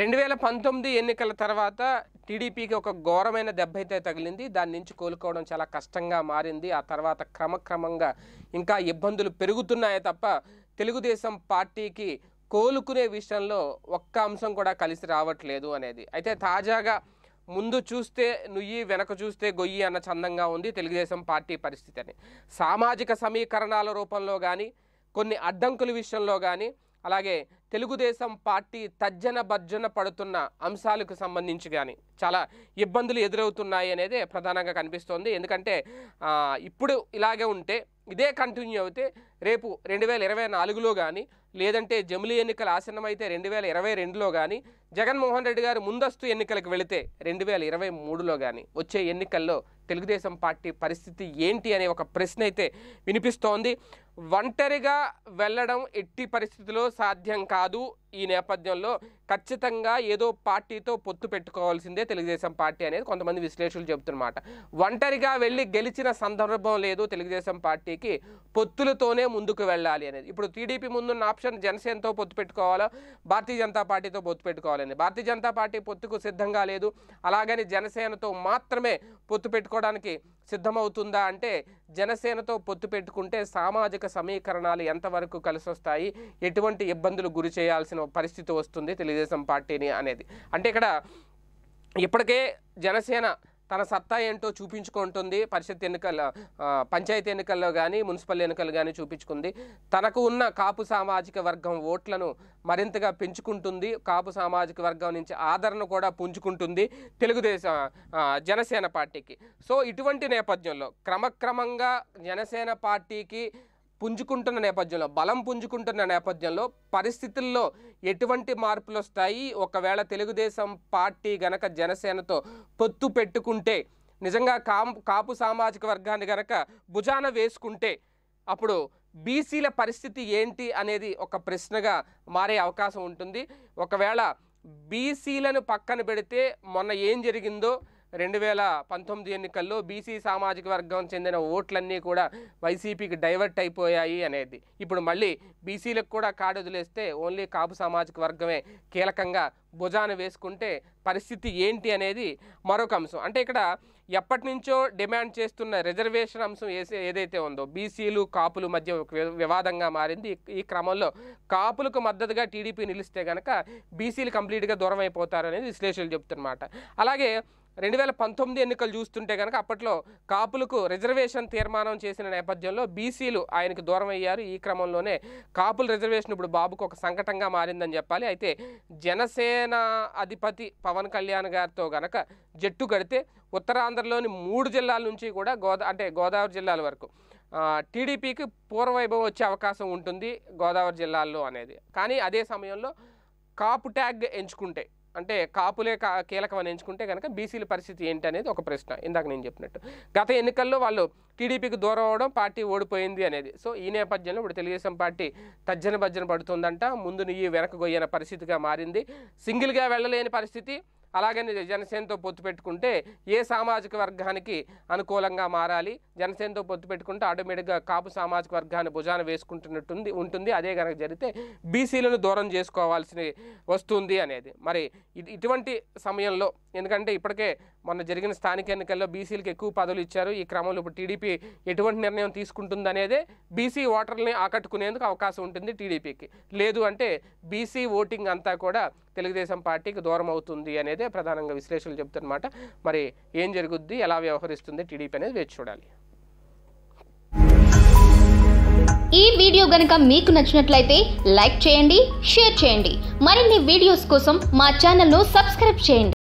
రెండు వేల పంతొమ్మిది ఎన్నికల తర్వాత టీడీపీకి ఒక ఘోరమైన దెబ్బ అయితే తగిలింది దాని నుంచి కోలుకోవడం చాలా కష్టంగా మారింది ఆ తర్వాత క్రమక్రమంగా ఇంకా ఇబ్బందులు పెరుగుతున్నాయే తప్ప తెలుగుదేశం పార్టీకి కోలుకునే విషయంలో ఒక్క అంశం కూడా కలిసి రావట్లేదు అనేది అయితే తాజాగా ముందు చూస్తే నుయ్యి వెనక చూస్తే గొయ్యి అన్న చందంగా ఉంది తెలుగుదేశం పార్టీ పరిస్థితి అని సామాజిక సమీకరణాల రూపంలో కానీ కొన్ని అడ్డంకుల విషయంలో కానీ అలాగే తెలుగుదేశం పార్టీ తజ్జన భర్జన పడుతున్న అంశాలకు సంబంధించి కానీ చాలా ఇబ్బందులు ఎదురవుతున్నాయి అనేది ప్రధానంగా కనిపిస్తోంది ఎందుకంటే ఇప్పుడు ఇలాగే ఉంటే ఇదే కంటిన్యూ అయితే రేపు రెండు వేల ఇరవై నాలుగులో కానీ లేదంటే జమిలి ఎన్నికలు ఆసన్నమైతే రెండు వేల ఇరవై రెండులో కానీ జగన్మోహన్ రెడ్డి గారు ముందస్తు ఎన్నికలకు వెళితే రెండు వేల ఇరవై మూడులో కానీ వచ్చే ఎన్నికల్లో తెలుగుదేశం పార్టీ పరిస్థితి ఏంటి అనే ఒక ప్రశ్న అయితే వినిపిస్తోంది ఒంటరిగా వెళ్ళడం ఎట్టి పరిస్థితిలో సాధ్యం కాదు ఈ నేపథ్యంలో ఖచ్చితంగా ఏదో పార్టీతో పొత్తు పెట్టుకోవాల్సిందే తెలుగుదేశం పార్టీ అనేది కొంతమంది విశ్లేషకులు చెబుతున్నమాట ఒంటరిగా వెళ్ళి గెలిచిన సందర్భం లేదు తెలుగుదేశం పార్టీకి పొత్తులతోనే ముందుకు వెళ్ళాలి అనేది ఇప్పుడు టీడీపీ ముందున్న ఆప్షన్ జనసేనతో పొత్తు పెట్టుకోవాలో భారతీయ జనతా పార్టీతో పొత్తు పెట్టుకోవాలని భారతీయ జనతా పార్టీ పొత్తుకు సిద్ధంగా లేదు అలాగని జనసేనతో మాత్రమే పొత్తు పెట్టుకోవడానికి సిద్ధమవుతుందా అంటే జనసేనతో పొత్తు పెట్టుకుంటే సామాజిక సమీకరణాలు ఎంతవరకు కలిసి వస్తాయి ఎటువంటి ఇబ్బందులు గురి చేయాల్సిన పరిస్థితి వస్తుంది తెలుగుదేశం పార్టీని అనేది అంటే ఇక్కడ ఇప్పటికే జనసేన తన సత్తా ఏంటో చూపించుకుంటుంది పరిషత్ ఎన్నికల పంచాయతీ ఎన్నికల్లో కానీ మున్సిపల్ ఎన్నికలు కానీ చూపించుకుంది తనకు ఉన్న కాపు సామాజిక వర్గం ఓట్లను మరింతగా పెంచుకుంటుంది కాపు సామాజిక వర్గం నుంచి ఆదరణ కూడా పుంజుకుంటుంది తెలుగుదేశం జనసేన పార్టీకి సో ఇటువంటి నేపథ్యంలో క్రమక్రమంగా జనసేన పార్టీకి పుంజుకుంటున్న నేపథ్యంలో బలం పుంజుకుంటున్న నేపథ్యంలో పరిస్థితుల్లో ఎటువంటి మార్పులు వస్తాయి ఒకవేళ తెలుగుదేశం పార్టీ గనక జనసేనతో పొత్తు పెట్టుకుంటే నిజంగా కాం కాపు సామాజిక వర్గాన్ని గనక భుజాన వేసుకుంటే అప్పుడు బీసీల పరిస్థితి ఏంటి అనేది ఒక ప్రశ్నగా మారే అవకాశం ఉంటుంది ఒకవేళ బీసీలను పక్కన పెడితే మొన్న ఏం జరిగిందో రెండు వేల పంతొమ్మిది ఎన్నికల్లో బీసీ సామాజిక వర్గం చెందిన ఓట్లన్నీ కూడా వైసీపీకి డైవర్ట్ అయిపోయాయి అనేది ఇప్పుడు మళ్ళీ బీసీలకు కూడా వదిలేస్తే ఓన్లీ కాపు సామాజిక వర్గమే కీలకంగా భుజాన వేసుకుంటే పరిస్థితి ఏంటి అనేది మరొక అంశం అంటే ఇక్కడ ఎప్పటి నుంచో డిమాండ్ చేస్తున్న రిజర్వేషన్ అంశం ఏదైతే ఉందో బీసీలు కాపులు మధ్య వివాదంగా మారింది ఈ క్రమంలో కాపులకు మద్దతుగా టీడీపీ నిలిస్తే కనుక బీసీలు కంప్లీట్గా దూరం అయిపోతారు అనేది విశ్లేషకులు చెప్తున్నమాట అలాగే రెండు వేల పంతొమ్మిది ఎన్నికలు చూస్తుంటే కనుక అప్పట్లో కాపులకు రిజర్వేషన్ తీర్మానం చేసిన నేపథ్యంలో బీసీలు ఆయనకు దూరం అయ్యారు ఈ క్రమంలోనే కాపుల రిజర్వేషన్ ఇప్పుడు బాబుకు ఒక సంకటంగా మారిందని చెప్పాలి అయితే జనసేన అధిపతి పవన్ కళ్యాణ్ గారితో గనక జట్టు కడితే ఉత్తరాంధ్రలోని మూడు జిల్లాల నుంచి కూడా గోదా అంటే గోదావరి జిల్లాల వరకు టీడీపీకి పూర్వవైభవం వచ్చే అవకాశం ఉంటుంది గోదావరి జిల్లాల్లో అనేది కానీ అదే సమయంలో కాపు ట్యాగ్ ఎంచుకుంటే అంటే కాపులే కా కీలకమని ఎంచుకుంటే కనుక బీసీల పరిస్థితి ఏంటి అనేది ఒక ప్రశ్న ఇందాక నేను చెప్పినట్టు గత ఎన్నికల్లో వాళ్ళు టీడీపీకి దూరం అవడం పార్టీ ఓడిపోయింది అనేది సో ఈ నేపథ్యంలో ఇప్పుడు తెలుగుదేశం పార్టీ తజ్జన భజ్జన పడుతుందంట ముందు నీ వెనక పరిస్థితిగా మారింది సింగిల్గా వెళ్ళలేని పరిస్థితి అలాగనే జనసేనతో పొత్తు పెట్టుకుంటే ఏ సామాజిక వర్గానికి అనుకూలంగా మారాలి జనసేనతో పొత్తు పెట్టుకుంటే ఆటోమేటిక్గా కాపు సామాజిక వర్గాన్ని భుజాన వేసుకుంటున్నట్టుంది ఉంటుంది అదే కనుక జరిగితే బీసీలను దూరం చేసుకోవాల్సి వస్తుంది అనేది మరి ఇటువంటి సమయంలో ఎందుకంటే ఇప్పటికే మొన్న జరిగిన స్థానిక ఎన్నికల్లో బీసీలకు ఎక్కువ పదవులు ఇచ్చారు ఈ క్రమంలో ఇప్పుడు టీడీపీ ఎటువంటి నిర్ణయం తీసుకుంటుందనేదే బీసీ ఓటర్లని ఆకట్టుకునేందుకు అవకాశం ఉంటుంది టీడీపీకి లేదు అంటే బీసీ ఓటింగ్ అంతా కూడా తెలుగుదేశం పార్టీకి దూరం అవుతుంది అనేదే ప్రధానంగా విశ్లేషణలు చెప్తున్నమాట మరి ఏం జరుగుద్ది ఎలా వ్యవహరిస్తుంది టీడీపీ అనేది వేచి చూడాలి ఈ వీడియో గనక మీకు నచ్చినట్లయితే లైక్ చేయండి షేర్ చేయండి మరిన్ని వీడియోస్ కోసం మా ఛానల్ను సబ్స్క్రైబ్ చేయండి